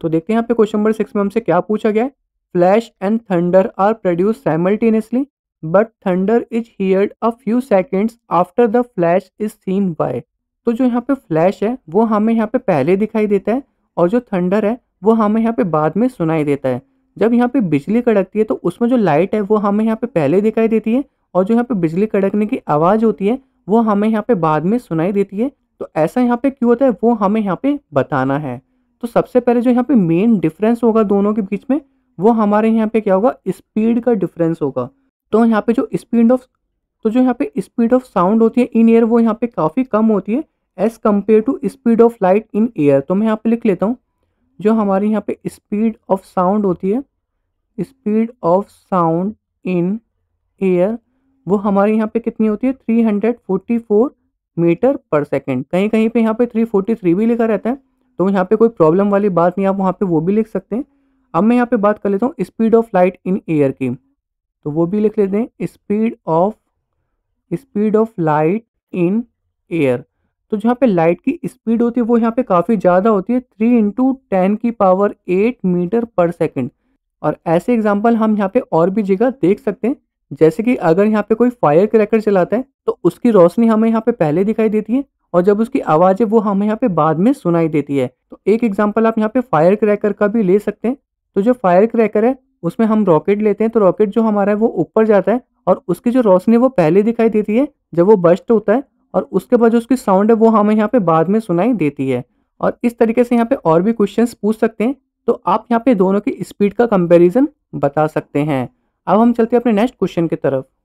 तो देखते हैं यहाँ पे क्वेश्चन नंबर सिक्स में हमसे क्या पूछा गया है flash and thunder are produce simultaneously but thunder is heard a few seconds after the flash is seen by तो जो यहाँ पे फ्लैश है वो हमें यहाँ पे पहले दिखाई देता है और जो थंडर है वो हमें यहाँ पे बाद में सुनाई देता है जब यहाँ पे बिजली कड़कती है तो उसमें जो लाइट है वो हमें यहाँ पे पहले दिखाई देती है और जो यहाँ पे बिजली कड़कने की आवाज़ होती है वो हमें यहाँ पे बाद में सुनाई देती है तो ऐसा यहाँ पे क्यों होता है वो हमें यहाँ पे बताना है तो सबसे पहले जो यहाँ पे मेन डिफरेंस होगा दोनों के बीच में वो हमारे यहाँ पे क्या होगा स्पीड का डिफरेंस होगा तो यहाँ पे जो स्पीड ऑफ तो जो यहाँ पे स्पीड ऑफ साउंड होती है इन एयर वो यहाँ पे काफ़ी कम होती है as compare to speed of light in air तो मैं यहाँ पे लिख लेता हूँ जो हमारे यहाँ पे स्पीड ऑफ साउंड होती है speed of sound in air वो हमारे यहाँ पे कितनी होती है 344 मीटर पर सेकेंड कहीं कहीं पे यहाँ पे 343 भी लिखा रहता है तो यहाँ पे कोई प्रॉब्लम वाली बात नहीं आप वहाँ पे वो भी लिख सकते हैं अब मैं यहाँ पे बात कर लेता हूँ speed of light in air की तो वो भी लिख लेते हैं speed of speed of light in air तो जहाँ पे लाइट की स्पीड होती है वो यहाँ पे काफ़ी ज़्यादा होती है थ्री इंटू टेन की power eight metre per second और ऐसे एग्जाम्पल हम यहाँ पे और भी जगह देख सकते हैं जैसे कि अगर यहाँ पे कोई फायर क्रैकर चलाता है तो उसकी रोशनी हमें यहाँ पे पहले दिखाई देती है और जब उसकी आवाज़ है वो हमें यहाँ पे बाद में सुनाई देती है तो एक एग्जाम्पल आप यहाँ पे फायर क्रैकर का भी ले सकते हैं तो जो फायर क्रैकर है उसमें हम रॉकेट लेते हैं तो रॉकेट जो हमारा है वो ऊपर जाता है और उसकी जो रोशनी है वो पहले दिखाई देती है जब वो बस्ट होता है और उसके बाद जो उसकी साउंड है वो हमें यहाँ पे बाद में सुनाई देती है और इस तरीके से यहाँ पे और भी क्वेश्चन पूछ सकते हैं तो आप यहाँ पे दोनों की स्पीड का कंपेरिजन बता सकते हैं अब हम चलते हैं अपने नेक्स्ट क्वेश्चन की तरफ